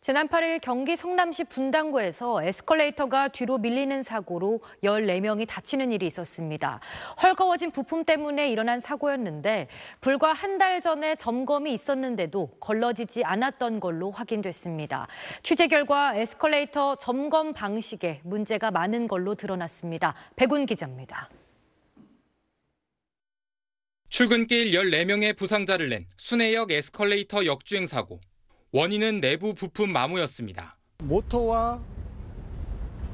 지난 8일 경기 성남시 분당구에서 에스컬레이터가 뒤로 밀리는 사고로 14명이 다치는 일이 있었습니다. 헐거워진 부품 때문에 일어난 사고였는데 불과 한 달 전에 점검이 있었는데도 걸러지지 않았던 걸로 확인됐습니다. 취재 결과 에스컬레이터 점검 방식에 문제가 많은 걸로 드러났습니다. 백운 기자입니다. 출근길 14명의 부상자를 낸 순회역 에스컬레이터 역주행 사고. 원인은 내부 부품 마모였습니다. 모터와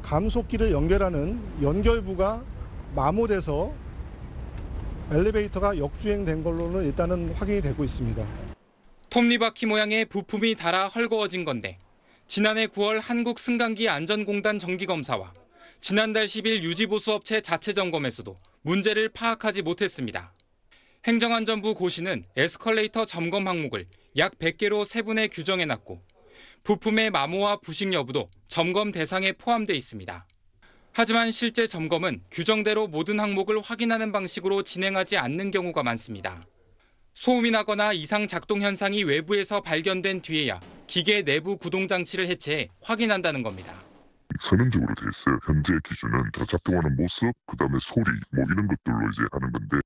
감속기를 연결하는 연결부가 마모돼서 엘리베이터가 역주행된 걸로는 일단은 확인이 되고 있습니다. 톱니바퀴 모양의 부품이 달아 헐거워진 건데 지난해 9월 한국 승강기 안전공단 정기검사와 지난달 10일 유지보수업체 자체 점검에서도 문제를 파악하지 못했습니다. 행정안전부 고시는 에스컬레이터 점검 항목을 약 100개로 세분의 규정해놨고 부품의 마모와 부식 여부도 점검 대상에 포함돼 있습니다. 하지만 실제 점검은 규정대로 모든 항목을 확인하는 방식으로 진행하지 않는 경우가 많습니다. 소음이 나거나 이상 작동 현상이 외부에서 발견된 뒤에야 기계 내부 구동 장치를 해체해 확인한다는 겁니다. 선언적으로 돼 있어요. 현재 기준은 다 작동하는 모습, 그다음에 소리 뭐 이런 것들로 이제 하는 건데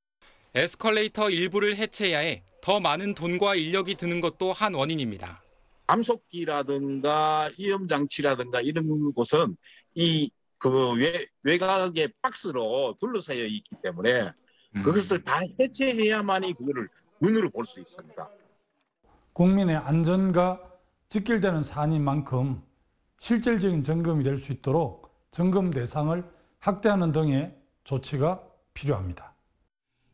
에스컬레이터 일부를 해체해야 해더 많은 돈과 인력이 드는 것도 한 원인입니다. 암석기라든가 위험 장치라든가 이런 곳은 이 그 외곽의 박스로 둘러싸여 있기 때문에 음. 그것을 다 해체해야만이 그거를 눈으로 볼 수 있습니다. 국민의 안전과 직결되는 사안인 만큼 실질적인 점검이 될 수 있도록 점검 대상을 확대하는 등의 조치가 필요합니다.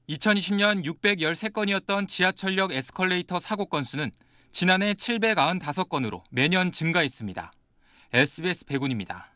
2020년 613건이었던 지하철역 에스컬레이터 사고 건수는 지난해 795건으로 매년 증가했습니다. SBS 백운입니다.